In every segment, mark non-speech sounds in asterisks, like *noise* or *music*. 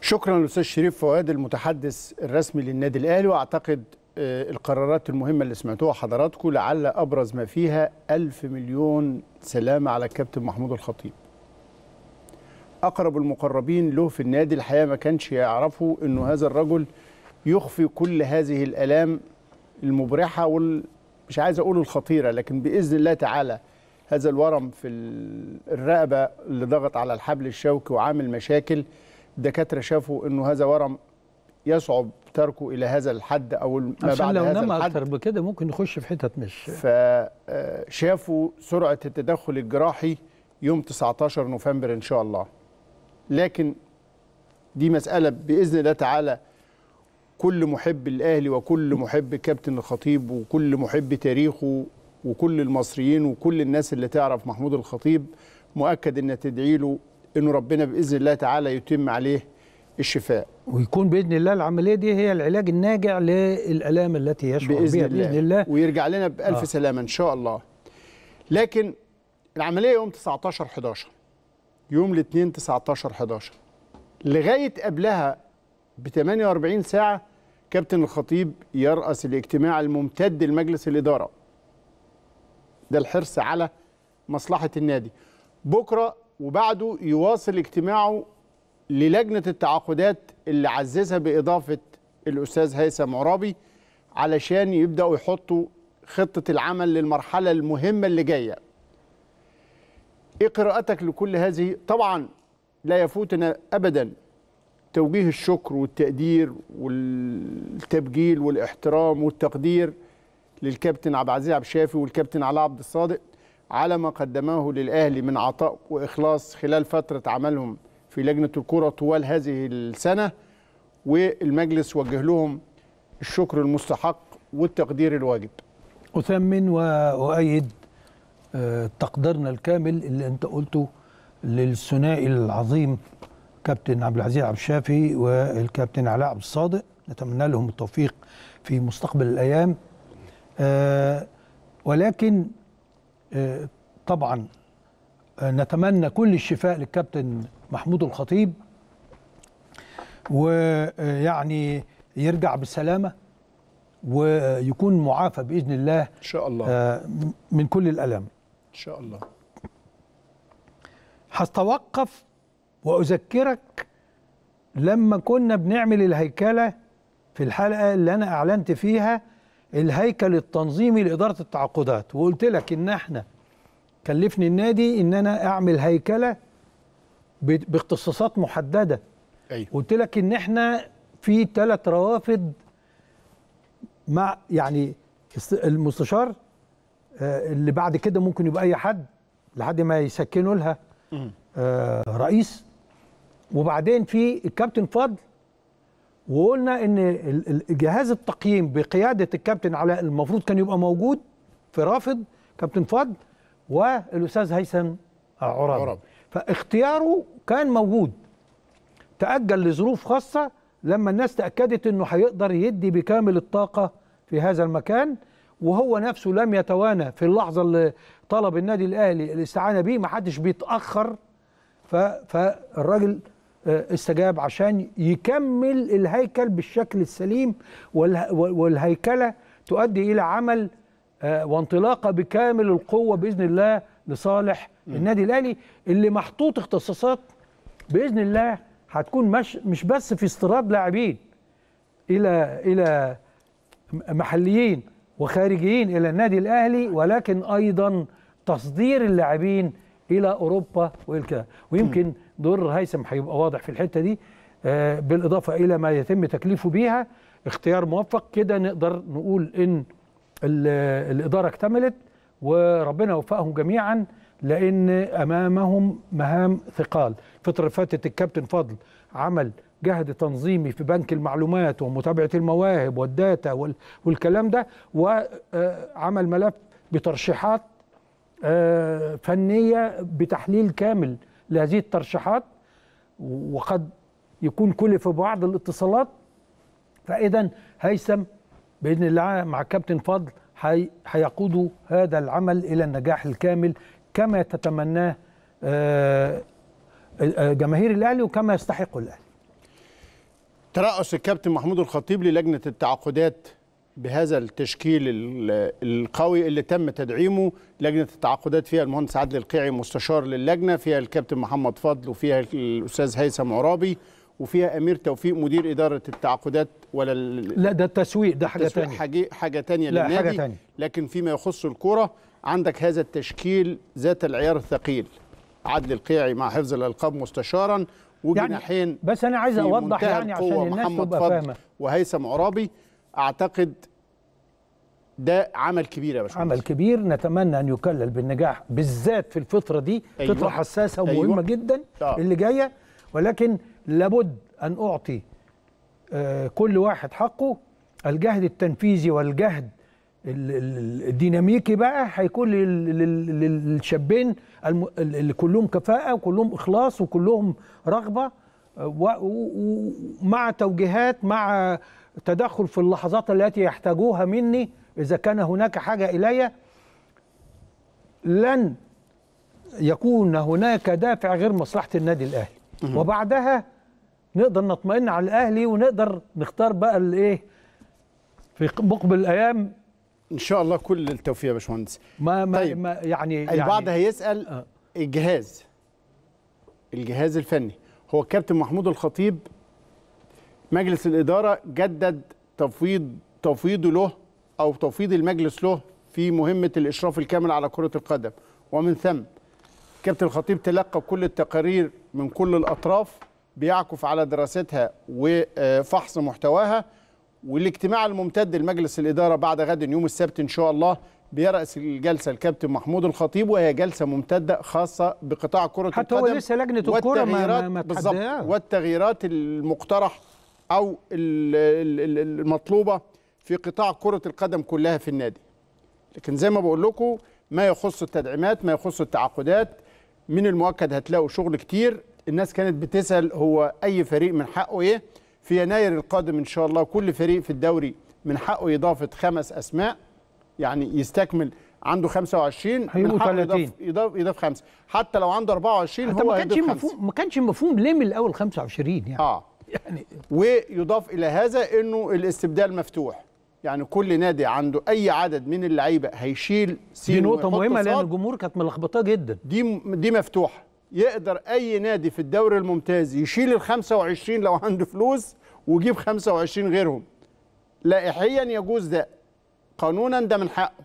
شكرا للاستاذ شريف فؤاد المتحدث الرسمي للنادي الاهلي واعتقد آه، القرارات المهمه اللي سمعتوها حضراتكم لعل ابرز ما فيها ألف مليون سلامه على الكابتن محمود الخطيب اقرب المقربين له في النادي الحقيقه ما كانش يعرفوا انه هذا الرجل يخفي كل هذه الالام المبرحه وال مش عايز اقول الخطيره لكن باذن الله تعالى هذا الورم في الرقبة اللي ضغط على الحبل الشوكي وعامل مشاكل الدكاترة شافوا أنه هذا ورم يصعب تركه إلى هذا الحد أو ما بعد لو هذا نم الحد أكتر بكده ممكن نخش في حتت مش فشافوا آه، سرعة التدخل الجراحي يوم 19 نوفمبر إن شاء الله لكن دي مسألة بإذن الله تعالى كل محب الأهلي وكل محب كابتن الخطيب وكل محب تاريخه وكل المصريين وكل الناس اللي تعرف محمود الخطيب مؤكد ان تدعي له انه ربنا باذن الله تعالى يتم عليه الشفاء ويكون باذن الله العمليه دي هي العلاج الناجع للالام التي يشعر بإذن بها الله. باذن الله ويرجع لنا بالف آه. سلامه ان شاء الله لكن العمليه يوم 19 11 يوم الاثنين 19 11 لغايه قبلها ب 48 ساعه كابتن الخطيب يرأس الاجتماع الممتد لمجلس الاداره ده الحرص على مصلحه النادي بكره وبعده يواصل اجتماعه للجنه التعاقدات اللي عززها باضافه الاستاذ هيثم عرابي علشان يبداوا يحطوا خطه العمل للمرحله المهمه اللي جايه ايه قراءتك لكل هذه طبعا لا يفوتنا ابدا توجيه الشكر والتقدير والتبجيل والاحترام والتقدير للكابتن عبد العزيز عبد الشافي والكابتن علاء عبد الصادق على ما قدمه للاهلي من عطاء واخلاص خلال فتره عملهم في لجنه الكره طوال هذه السنه والمجلس وجه لهم الشكر المستحق والتقدير الواجب. اثمن واؤيد آه، تقديرنا الكامل اللي انت قلته للثنائي العظيم كابتن عبد العزيز عبد الشافي والكابتن علاء عبد الصادق نتمنى لهم التوفيق في مستقبل الايام آه، ولكن آه، طبعا آه، نتمنى كل الشفاء للكابتن محمود الخطيب ويعني يرجع بالسلامه ويكون معافى باذن الله ان شاء الله من كل الالام ان شاء الله هستوقف واذكرك لما كنا بنعمل الهيكله في الحلقه اللي انا اعلنت فيها الهيكل التنظيمي لاداره التعاقدات وقلت لك ان احنا كلفني النادي ان انا اعمل هيكله باختصاصات محدده أيوه. قلت لك ان احنا في ثلاث روافد مع يعني المستشار آه، اللي بعد كده ممكن يبقى اي حد لحد ما يسكنوا لها آه، رئيس وبعدين في الكابتن فضل وقلنا ان جهاز التقييم بقياده الكابتن علاء المفروض كان يبقى موجود في رافض كابتن فضل والاستاذ هيثم عرب فاختياره كان موجود تاجل لظروف خاصه لما الناس تاكدت انه هيقدر يدي بكامل الطاقه في هذا المكان وهو نفسه لم يتوانى في اللحظه اللي طلب النادي الاهلي الاستعانه بيه ما حدش بيتاخر فالراجل آه، استجاب عشان يكمل الهيكل بالشكل السليم والهيكله تؤدي الى عمل آه، وانطلاقه بكامل القوه باذن الله لصالح النادي الاهلي اللي محطوط اختصاصات باذن الله هتكون مش مش بس في استيراد لاعبين الى الى محليين وخارجيين الى النادي الاهلي ولكن ايضا تصدير اللاعبين الى اوروبا والى كده ويمكن دور هيثم هيبقى واضح في الحته دي آه، بالاضافه الى ما يتم تكليفه بيها اختيار موفق كده نقدر نقول ان الاداره اكتملت وربنا وفقهم جميعا لان امامهم مهام ثقال الفتره اللي فاتت الكابتن فضل عمل جهد تنظيمي في بنك المعلومات ومتابعه المواهب والداتا والكلام ده وعمل ملف بترشيحات آه، فنيه بتحليل كامل لهذه الترشيحات وقد يكون كل في بعض الاتصالات فإذا هيثم بإذن الله مع كابتن فضل هيقودوا هذا العمل إلى النجاح الكامل كما تتمناه آه، آه، جماهير الأهلي وكما يستحق الأهلي ترأس الكابتن محمود الخطيب للجنة التعاقدات بهذا التشكيل القوي اللي تم تدعيمه لجنه التعاقدات فيها المهندس عادل القيعي مستشار للجنه فيها الكابتن محمد فضل وفيها الاستاذ هيثم عرابي وفيها امير توفيق مدير اداره التعاقدات ولا لا ده التسويق ده حاجه ثانيه حاجه, حاجة ثانيه للنادي حاجة تانية. لكن فيما يخص الكره عندك هذا التشكيل ذات العيار الثقيل عدل القيعي مع حفظ الالقاب مستشارا وجناحين يعني بس انا عايز اوضح يعني عشان الناس تبقى فاهمه وهيثم عرابي اعتقد ده عمل كبير يا باشمهندس عمل كبير نتمنى ان يكلل بالنجاح بالذات في الفتره دي أيوة. فتره حساسه أيوة. ومهمه أيوة. جدا طبعا. آه. اللي جايه ولكن لابد ان اعطي آه، كل واحد حقه الجهد التنفيذي والجهد الديناميكي بقى هيكون للشابين اللي كلهم كفاءه وكلهم اخلاص وكلهم رغبه ومع توجيهات مع تدخل في اللحظات التي يحتاجوها مني إذا كان هناك حاجة إلي لن يكون هناك دافع غير مصلحة النادي الأهلي وبعدها نقدر نطمئن على الأهلي ونقدر نختار بقى الإيه في مقبل الأيام إن شاء الله كل التوفيق يا باشمهندس ما, ما, طيب ما يعني, يعني البعض يعني هيسأل آه. الجهاز الجهاز الفني هو الكابتن محمود الخطيب مجلس الإدارة جدد تفويض تفويضه له أو تفويض المجلس له في مهمة الإشراف الكامل على كرة القدم ومن ثم كابتن الخطيب تلقى كل التقارير من كل الأطراف بيعكف على دراستها وفحص محتواها والاجتماع الممتد لمجلس الإدارة بعد غد يوم السبت إن شاء الله بيرأس الجلسة الكابتن محمود الخطيب وهي جلسة ممتدة خاصة بقطاع كرة حتى القدم حتى هو لسه لجنة الكرة ما, ما بالظبط والتغييرات المقترح أو المطلوبة في قطاع كرة القدم كلها في النادي لكن زي ما بقول لكم ما يخص التدعيمات ما يخص التعاقدات من المؤكد هتلاقوا شغل كتير الناس كانت بتسأل هو أي فريق من حقه إيه في يناير القادم إن شاء الله كل فريق في الدوري من حقه إضافة خمس أسماء يعني يستكمل عنده 25 هيبقوا 30 يضاف يضاف 5 حتى لو عنده 24 هو ما كانش مفهوم ما كانش مفهوم ليه من الاول 25 يعني اه *laughs* يعني ويضاف الى هذا انه الاستبدال مفتوح يعني كل نادي عنده اي عدد من اللعيبه هيشيل سين دي نقطه مهمه لان الجمهور كانت ملخبطاه جدا دي دي مفتوحه يقدر اي نادي في الدوري الممتاز يشيل ال 25 لو عنده فلوس ويجيب 25 غيرهم لائحيا يجوز ده قانونا ده من حقه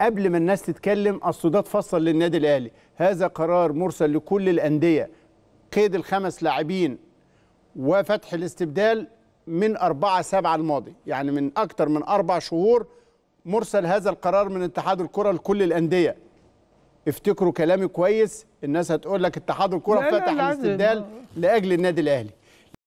قبل ما الناس تتكلم اصل ده للنادي الاهلي هذا قرار مرسل لكل الانديه قيد الخمس لاعبين وفتح الاستبدال من 4 7 الماضي يعني من اكتر من اربع شهور مرسل هذا القرار من اتحاد الكره لكل الانديه افتكروا كلامي كويس الناس هتقول لك اتحاد الكره فتح الاستبدال لاجل النادي الاهلي